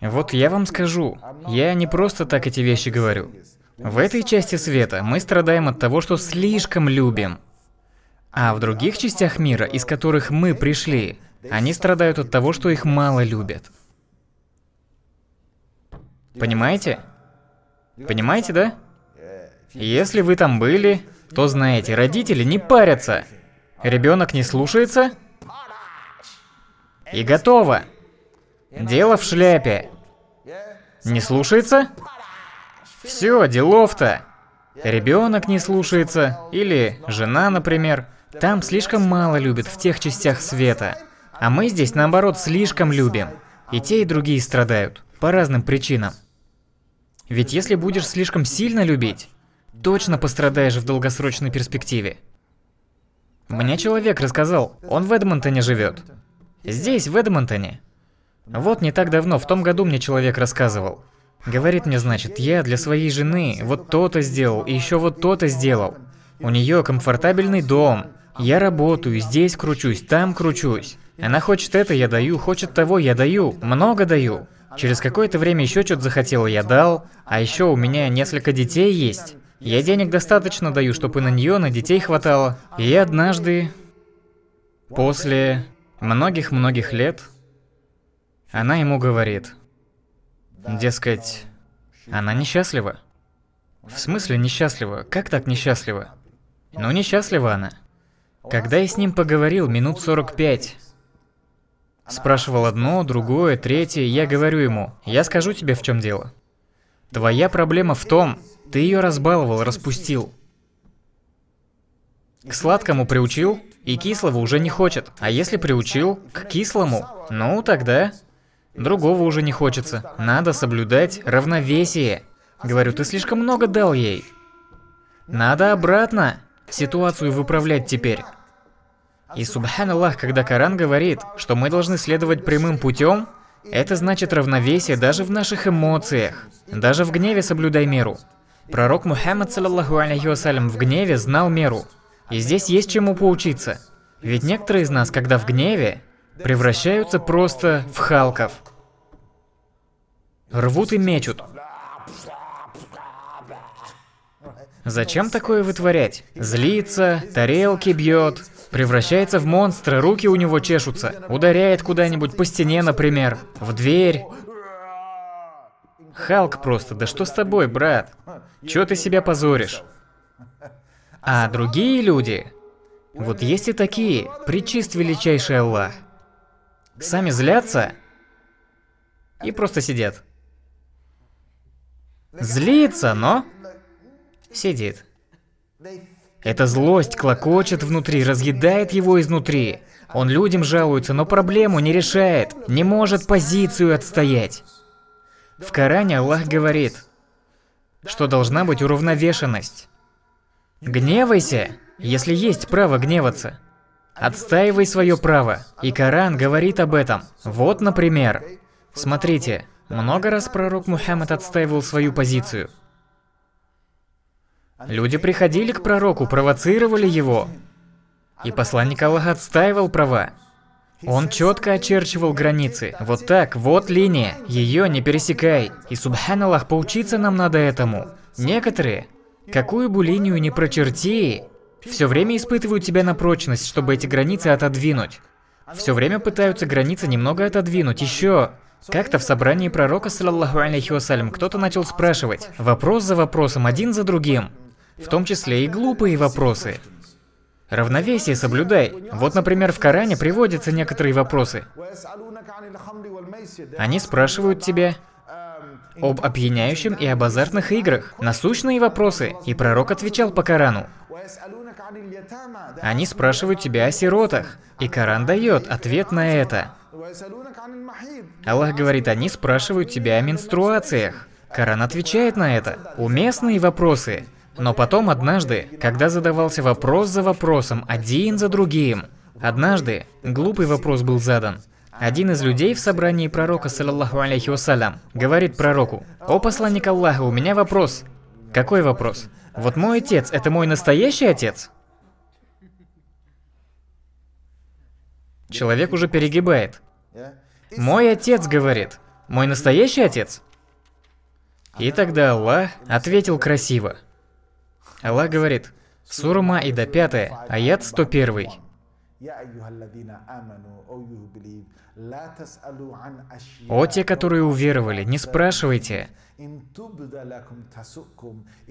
Вот я вам скажу, я не просто так эти вещи говорю. В этой части света мы страдаем от того, что слишком любим. А в других частях мира, из которых мы пришли, они страдают от того, что их мало любят. Понимаете? Понимаете, да? Если вы там были, то знаете, родители не парятся. Ребенок не слушается. И готово. Дело в шляпе. Не слушается? Все, делов-то. Ребенок не слушается, или жена, например. Там слишком мало любят в тех частях света. А мы здесь, наоборот, слишком любим. И те, и другие страдают. По разным причинам. Ведь если будешь слишком сильно любить, точно пострадаешь в долгосрочной перспективе. Мне человек рассказал, он в Эдмонтоне живет. Здесь, в Эдмонтоне, вот не так давно, в том году мне человек рассказывал. Говорит мне, значит, я для своей жены вот то-то сделал, и еще вот то-то сделал. У нее комфортабельный дом. Я работаю, здесь кручусь, там кручусь. Она хочет это, я даю, хочет того, я даю, много даю. Через какое-то время еще что-то захотела, я дал. А еще у меня несколько детей есть. Я денег достаточно даю, чтобы на нее, на детей хватало. И однажды, после многих-многих лет, она ему говорит, дескать, она несчастлива. В смысле несчастлива? Как так несчастлива? Ну, несчастлива она. Когда я с ним поговорил, минут 45. Спрашивал одно, другое, третье, я говорю ему, я скажу тебе, в чем дело. Твоя проблема в том, ты ее разбаловал, распустил. К сладкому приучил, и кислого уже не хочет. А если приучил, к кислому, ну тогда Другого уже не хочется. Надо соблюдать равновесие. Говорю, ты слишком много дал ей. Надо обратно. Ситуацию выправлять теперь. И субханаллах, когда Коран говорит, что мы должны следовать прямым путем, это значит равновесие даже в наших эмоциях. Даже в гневе соблюдай меру. Пророк Мухаммад, саллаху алейхи вассалям, в гневе знал меру. И здесь есть чему поучиться. Ведь некоторые из нас, когда в гневе, превращаются просто в Халков. Рвут и мечут. Зачем такое вытворять? Злится, тарелки бьет, превращается в монстра, руки у него чешутся, ударяет куда-нибудь по стене, например, в дверь. Халк просто, да что с тобой, брат? Чё ты себя позоришь? А другие люди? Вот есть и такие, причист величайший Аллах сами злятся и просто сидят. Злится, но сидит. Эта злость клокочет внутри, разъедает его изнутри. Он людям жалуется, но проблему не решает, не может позицию отстоять. В Коране Аллах говорит, что должна быть уравновешенность. Гневайся, если есть право гневаться. Отстаивай свое право. И Коран говорит об этом. Вот, например. Смотрите, много раз пророк Мухаммад отстаивал свою позицию. Люди приходили к пророку, провоцировали его. И посланник Аллаха отстаивал права. Он четко очерчивал границы. Вот так, вот линия. Ее не пересекай. И Субхан Аллах, поучиться нам надо этому. Некоторые, какую бы линию ни прочерти, все время испытывают тебя на прочность, чтобы эти границы отодвинуть. Все время пытаются границы немного отодвинуть. Еще как-то в собрании пророка, саллаху алейхи вассалям, кто-то начал спрашивать. Вопрос за вопросом, один за другим. В том числе и глупые вопросы. Равновесие соблюдай. Вот, например, в Коране приводятся некоторые вопросы. Они спрашивают тебя об опьяняющем и об азартных играх, насущные вопросы, и пророк отвечал по Корану. Они спрашивают тебя о сиротах, и Коран дает ответ на это. Аллах говорит, они спрашивают тебя о менструациях. Коран отвечает на это. Уместные вопросы. Но потом однажды, когда задавался вопрос за вопросом, один за другим, однажды глупый вопрос был задан. Один из людей в собрании пророка, саллаллаху алейхи вассалям, говорит пророку, «О посланник Аллаха, у меня вопрос». «Какой вопрос?» «Вот мой отец, это мой настоящий отец?» Человек уже перегибает. Мой отец говорит. Мой настоящий отец? И тогда Аллах ответил красиво. Аллах говорит, Сура Маида пятая, аят 101. «О те, которые уверовали, не спрашивайте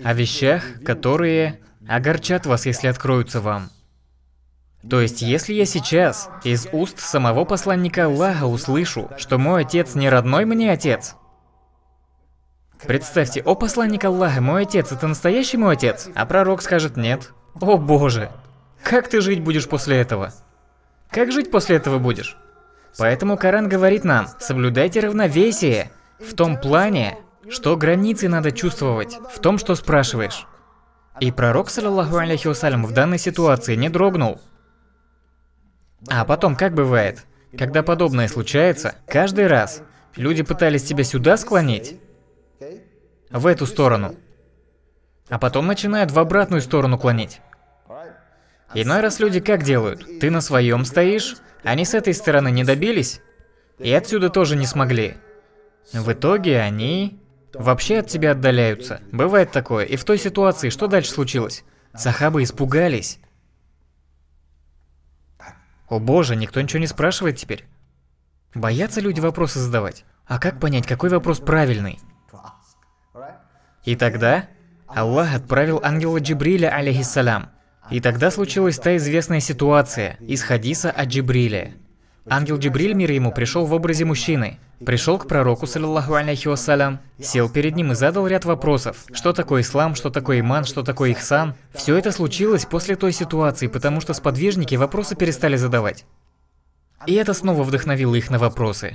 о вещах, которые огорчат вас, если откроются вам». То есть, если я сейчас из уст самого посланника Аллаха услышу, что мой отец не родной мне отец, Представьте, о посланник Аллаха, мой отец, это настоящий мой отец? А пророк скажет нет. О боже, как ты жить будешь после этого? Как жить после этого будешь? Поэтому Коран говорит нам, соблюдайте равновесие в том плане, что границы надо чувствовать, в том, что спрашиваешь. И пророк, саллаху алейхи вассалям, в данной ситуации не дрогнул. А потом как бывает? Когда подобное случается, каждый раз люди пытались тебя сюда склонить, в эту сторону, а потом начинают в обратную сторону клонить. Иной раз люди как делают? Ты на своем стоишь, они с этой стороны не добились, и отсюда тоже не смогли. В итоге они вообще от тебя отдаляются. Бывает такое. И в той ситуации что дальше случилось? Сахабы испугались. О боже, никто ничего не спрашивает теперь. Боятся люди вопросы задавать. А как понять, какой вопрос правильный? И тогда Аллах отправил ангела Джибриля, алейхиссалям. И тогда случилась та известная ситуация из хадиса о Джибриле. Ангел Джибриль, мир ему, пришел в образе мужчины. Пришел к пророку, саллиллаху алейхи вассалям, сел перед ним и задал ряд вопросов. Что такое ислам, что такое иман, что такое ихсан? Все это случилось после той ситуации, потому что сподвижники вопросы перестали задавать. И это снова вдохновило их на вопросы.